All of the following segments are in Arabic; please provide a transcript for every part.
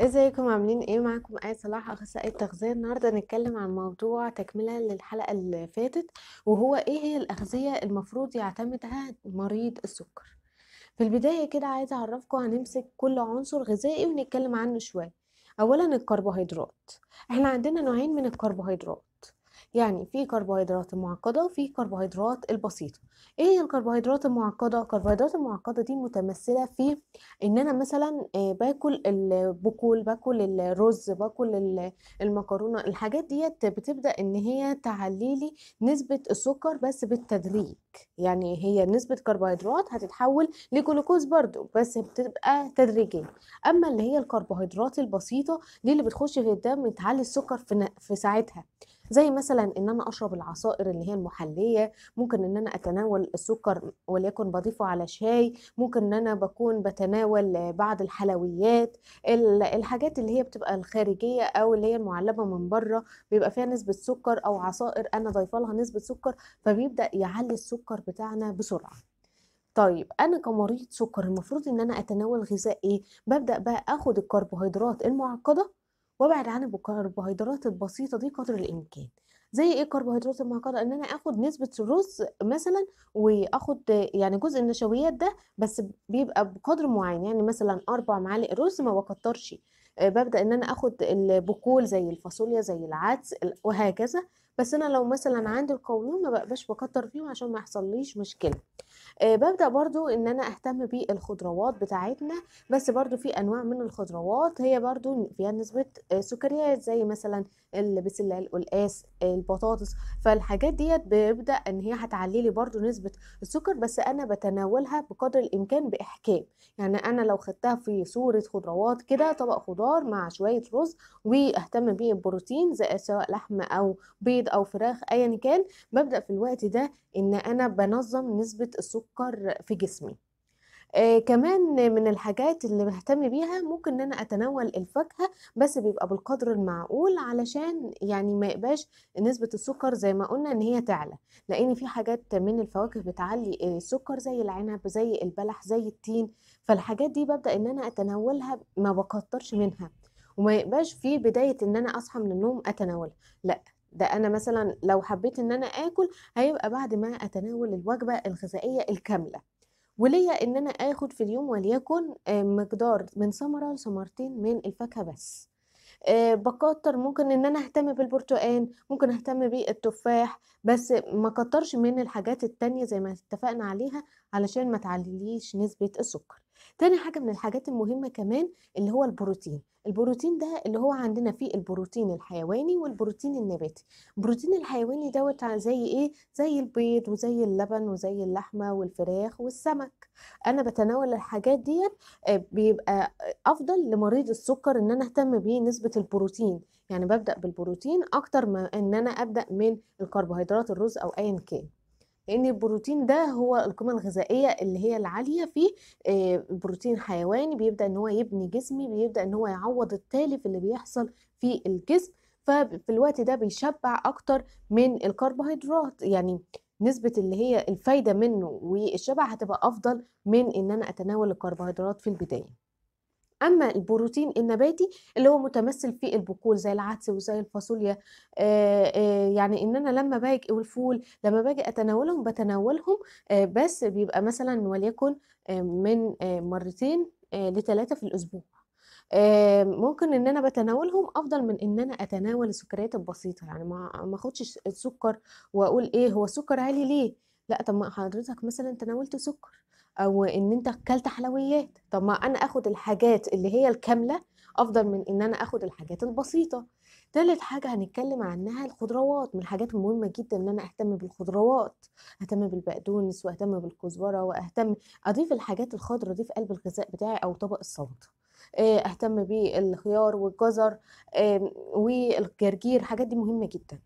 ازيكم عاملين ايه معاكم ايه صلاح اخصائي تغذيه النهارده هنتكلم عن موضوع تكمله للحلقه اللي فاتت وهو ايه هي الاغذيه المفروض يعتمدها مريض السكر في البدايه كده عايزه اعرفكم هنمسك كل عنصر غذائي ونتكلم عنه شويه اولا الكربوهيدرات احنا عندنا نوعين من الكربوهيدرات يعني في كربوهيدرات المعقده وفي كربوهيدرات البسيطه ايه هي الكربوهيدرات المعقده الكربوهيدرات المعقده دي متمثله في ان انا مثلا آه، باكل البقول باكل الرز باكل المكرونه الحاجات ديت بتبدا ان هي تعلي لي نسبه السكر بس بالتدريج يعني هي نسبه كربوهيدرات هتتحول لجلوكوز برضو بس بتبقى تدريجيا اما اللي هي الكربوهيدرات البسيطه دي اللي بتخش في الدم تعلي السكر في ساعتها زي مثلا ان انا اشرب العصائر اللي هي المحليه ممكن ان انا اتناول السكر وليكن بضيفه على شاي ممكن ان انا بكون بتناول بعض الحلويات الحاجات اللي هي بتبقى الخارجيه او اللي هي المعلبه من بره بيبقى فيها نسبه سكر او عصائر انا ضايفه لها نسبه سكر فبيبدا يعلي السكر بتاعنا بسرعه طيب انا كمريض سكر المفروض ان انا اتناول غذاء ايه ببدا بقى اخد الكربوهيدرات المعقده وابعد عن الكربوهيدرات البسيطه دي قدر الامكان زي ايه الكربوهيدرات المعقده ان انا اخد نسبه الرز مثلا واخد يعني جزء النشويات ده بس بيبقى بقدر معين يعني مثلا اربع معالق رز ما بكترش آه، ببدا ان انا اخد البقول زي الفاصوليا زي العدس وهكذا بس انا لو مثلا عندي القولون ما بقاش بكتر فيهم عشان ما يحصليش مشكله آه ببدا برضو ان انا اهتم بالخضروات بتاعتنا بس برضو في انواع من الخضروات هي برضو فيها نسبه آه سكريات زي مثلا البسله القلقاس البطاطس فالحاجات ديت ببدا ان هي هتعلي لي برضو نسبه السكر بس انا بتناولها بقدر الامكان باحكام يعني انا لو خدتها في صوره خضروات كده طبق خضار مع شويه رز واهتم بيه بروتين سواء لحمه او بيض بيض او فراخ ايا كان ببدا في الوقت ده ان انا بنظم نسبه السكر في جسمي آه كمان من الحاجات اللي بهتم بيها ممكن ان انا اتناول الفاكهه بس بيبقى بالقدر المعقول علشان يعني ما يبقاش نسبه السكر زي ما قلنا ان هي تعلى لان في حاجات من الفواكه بتعلي السكر زي العنب زي البلح زي التين فالحاجات دي ببدا ان انا اتناولها ما بكترش منها وما يبقاش في بدايه ان انا اصحى من النوم اتناولها لا ده انا مثلا لو حبيت ان انا اكل هيبقى بعد ما اتناول الوجبه الغذائيه الكامله وليا ان انا اخد في اليوم وليكن آه، مقدار من ثمره لثمرتين من الفاكهه بس آه، بكتر ممكن ان انا اهتم بالبرتقال ممكن اهتم بالتفاح بس ما كترش من الحاجات التانية زي ما اتفقنا عليها علشان ما تعليليش نسبة السكر تاني حاجه من الحاجات المهمه كمان اللي هو البروتين البروتين ده اللي هو عندنا فيه البروتين الحيواني والبروتين النباتي البروتين الحيواني دوت زي ايه زي البيض وزي اللبن وزي اللحمه والفراخ والسمك انا بتناول الحاجات ديت آه، بيبقى افضل لمريض السكر ان انا اهتم بيه نسبه البروتين يعني ببدا بالبروتين اكتر ما ان انا ابدا من الكربوهيدرات الرز او ايا كان لان البروتين ده هو القيمه الغذائيه اللي هي العاليه فيه آه، البروتين حيواني بيبدا ان هو يبني جسمي بيبدا ان هو يعوض التالف اللي بيحصل في الجسم ففي الوقت ده بيشبع اكتر من الكربوهيدرات يعني نسبة اللي هي الفايدة منه والشبع هتبقى أفضل من إن أنا أتناول الكربوهيدرات في البداية اما البروتين النباتي اللي هو متمثل في البقول زي العدس وزي الفاصوليا آه، آه، يعني ان انا لما باجي والفول لما باجي اتناولهم بتناولهم آه، بس بيبقى مثلا وليكن من مرتين لثلاثه في الاسبوع ممكن ان انا بتناولهم افضل من ان انا اتناول السكريات البسيطه يعني ما اخدش السكر واقول ايه هو السكر عالي ليه لا طب ما حضرتك مثلا تناولت سكر او ان انت اكلت حلويات طب ما انا اخد الحاجات اللي هي الكامله افضل من ان انا اخد الحاجات البسيطه تالت حاجه هنتكلم عنها الخضروات من الحاجات المهمه جدا ان انا اهتم بالخضروات اهتم بالبقدونس واهتم بالكزبره واهتم اضيف الحاجات الخضرا دي في قلب الغذاء بتاعي او طبق السلطه آه، اهتم بالخيار والجزر والجرجير الحاجات دي مهمه جدا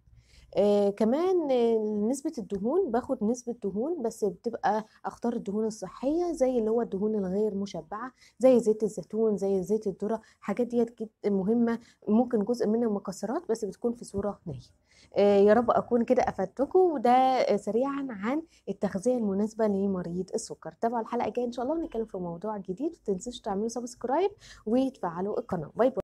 آه كمان آه نسبة الدهون باخد نسبة دهون بس بتبقى اختار الدهون الصحية زي اللي هو الدهون الغير مشبعة زي زيت الزيتون زي زيت الذرة الحاجات ديت مهمة ممكن جزء منها مكسرات بس بتكون في صورة نية آه يا رب اكون كده افدتكم وده سريعا عن التغذيه المناسبه لمريض السكر تابعوا الحلقه الجايه ان شاء الله ونتكلم في موضوع جديد متنسوش تعملوا سبسكرايب وتفعلوا القناه باي باي